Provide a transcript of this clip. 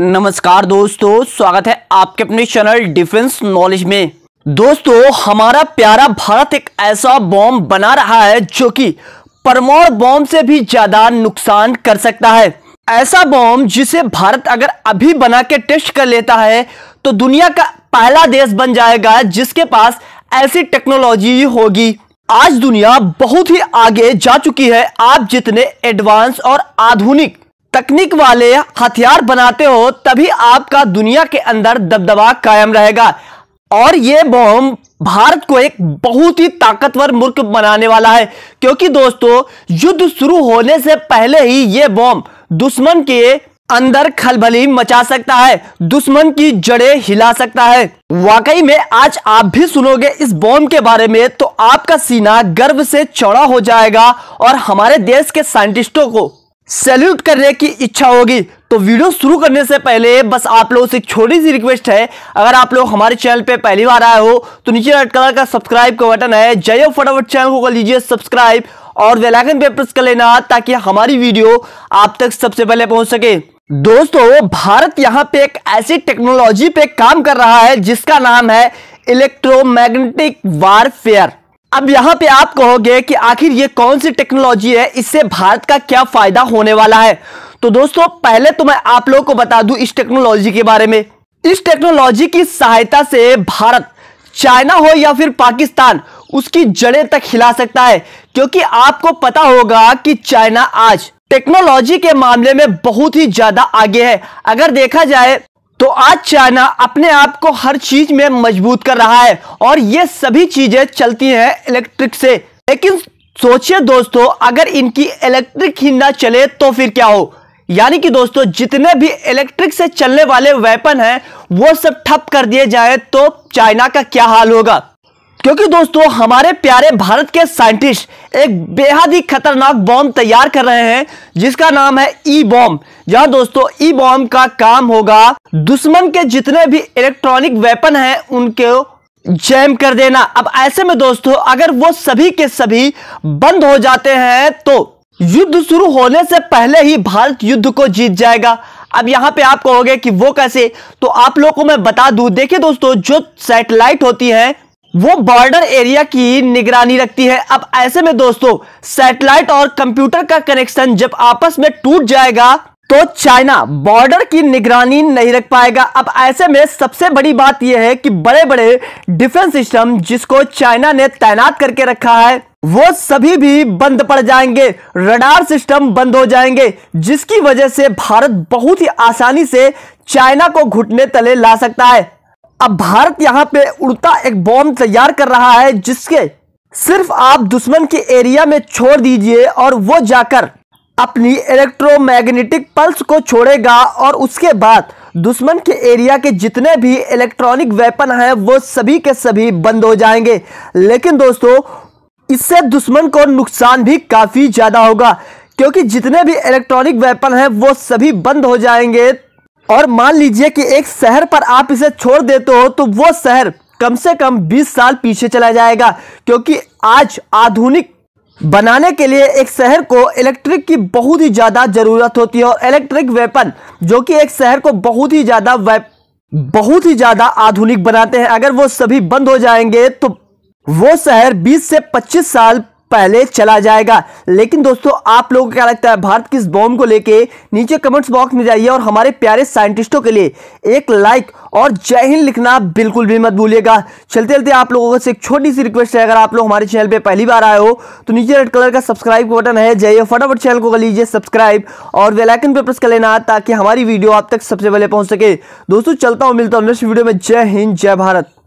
नमस्कार दोस्तों स्वागत है आपके अपने चैनल डिफेंस नॉलेज में दोस्तों हमारा प्यारा भारत एक ऐसा बॉम्ब बना रहा है जो कि परमाणु बॉम्ब से भी ज्यादा नुकसान कर सकता है ऐसा बॉम्ब जिसे भारत अगर अभी बना के टेस्ट कर लेता है तो दुनिया का पहला देश बन जाएगा जिसके पास ऐसी टेक्नोलॉजी होगी आज दुनिया बहुत ही आगे जा चुकी है आप जितने एडवांस और आधुनिक तकनीक वाले हथियार बनाते हो तभी आपका दुनिया के अंदर दबदबा कायम रहेगा और ये बॉम्ब भारत को एक बहुत ही ताकतवर मुल्क बनाने वाला है क्योंकि दोस्तों युद्ध शुरू होने से पहले ही ये बॉम्ब दुश्मन के अंदर खलबली मचा सकता है दुश्मन की जड़ें हिला सकता है वाकई में आज आप भी सुनोगे इस बॉम्ब के बारे में तो आपका सीना गर्व से चौड़ा हो जाएगा और हमारे देश के साइंटिस्टों को सैल्यूट करने की इच्छा होगी तो वीडियो शुरू करने से पहले बस आप लोगों से छोटी सी रिक्वेस्ट है अगर आप लोग हमारे चैनल पे पहली बार आए हो तो नीचे रेड कलर का सब्सक्राइब का बटन है जय फटाफट चैनल को कर लीजिए सब्सक्राइब और वेलाइकन पे प्रेस कर लेना ताकि हमारी वीडियो आप तक सबसे पहले पहुंच सके दोस्तों भारत यहाँ पे एक ऐसी टेक्नोलॉजी पे काम कर रहा है जिसका नाम है इलेक्ट्रोमैग्नेटिक वारफेयर अब यहां पे आप कहोगे कि आखिर ये कौन सी टेक्नोलॉजी है इससे भारत का क्या फायदा होने वाला है तो दोस्तों पहले तो मैं आप लोगों को बता दूं इस टेक्नोलॉजी के बारे में इस टेक्नोलॉजी की सहायता से भारत चाइना हो या फिर पाकिस्तान उसकी जड़ें तक हिला सकता है क्योंकि आपको पता होगा कि चाइना आज टेक्नोलॉजी के मामले में बहुत ही ज्यादा आगे है अगर देखा जाए तो आज चाइना अपने आप को हर चीज में मजबूत कर रहा है और ये सभी चीजें चलती हैं इलेक्ट्रिक से लेकिन सोचिए दोस्तों अगर इनकी इलेक्ट्रिक ही ना चले तो फिर क्या हो यानी कि दोस्तों जितने भी इलेक्ट्रिक से चलने वाले वेपन हैं वो सब ठप कर दिए जाए तो चाइना का क्या हाल होगा क्योंकि दोस्तों हमारे प्यारे भारत के साइंटिस्ट एक बेहद ही खतरनाक बॉम्ब तैयार कर रहे हैं जिसका नाम है ई बॉम्ब जहां दोस्तों ई बॉम्ब का काम होगा दुश्मन के जितने भी इलेक्ट्रॉनिक वेपन हैं उनके जैम कर देना अब ऐसे में दोस्तों अगर वो सभी के सभी बंद हो जाते हैं तो युद्ध शुरू होने से पहले ही भारत युद्ध को जीत जाएगा अब यहाँ पे आप कहोगे कि वो कैसे तो आप लोगों को मैं बता दूं देखिए दोस्तों जो सैटेलाइट होती है वो बॉर्डर एरिया की निगरानी रखती है अब ऐसे में दोस्तों सैटेलाइट और कंप्यूटर का कनेक्शन जब आपस में टूट जाएगा तो चाइना बॉर्डर की निगरानी नहीं रख पाएगा अब ऐसे में सबसे बड़ी बात यह है कि बड़े बड़े डिफेंस सिस्टम जिसको चाइना ने तैनात करके रखा है वो सभी भी बंद पड़ जाएंगे रडार सिस्टम बंद हो जाएंगे जिसकी वजह से भारत बहुत ही आसानी से चाइना को घुटने तले ला सकता है अब भारत यहां पे उड़ता एक बॉम्ब तैयार कर रहा है जिसके सिर्फ आप दुश्मन के एरिया में छोड़ दीजिए और वो जाकर अपनी इलेक्ट्रोमैग्नेटिक पल्स को छोड़ेगा और उसके बाद दुश्मन के एरिया के जितने भी इलेक्ट्रॉनिक वेपन हैं वो सभी के सभी बंद हो जाएंगे लेकिन दोस्तों इससे दुश्मन को नुकसान भी काफ़ी ज़्यादा होगा क्योंकि जितने भी इलेक्ट्रॉनिक वेपन हैं वो सभी बंद हो जाएंगे और मान लीजिए कि एक शहर पर आप इसे छोड़ देते हो तो वो शहर कम से कम 20 साल पीछे चला जाएगा क्योंकि आज आधुनिक बनाने के लिए एक शहर को इलेक्ट्रिक की बहुत ही ज़्यादा ज़रूरत होती है और इलेक्ट्रिक वेपन जो कि एक शहर को बहुत ही ज़्यादा बहुत ही ज़्यादा आधुनिक बनाते हैं अगर वो सभी बंद हो जाएंगे तो वो शहर 20 से 25 साल पहले चला जाएगा लेकिन दोस्तों आप लोगों को क्या लगता है भारत की इस बॉम्ब को लेके नीचे कमेंट्स बॉक्स में जाइए और हमारे प्यारे साइंटिस्टों के लिए एक लाइक और जय हिंद लिखना बिल्कुल भी मत भूलिएगा चलते चलते आप लोगों से एक छोटी सी रिक्वेस्ट है अगर आप लोग हमारे चैनल पर पहली बार आए हो तो नीचे रेड कलर का सब्सक्राइब का बटन है जाइए फटाफट चैनल को कर लीजिए सब्सक्राइब और वेलाइकन पर प्रेस कर लेना ताकि हमारी वीडियो आप तक सबसे पहले पहुँच सके दोस्तों चलता हूँ मिलता हूँ नेक्स्ट वीडियो में जय हिंद जय भारत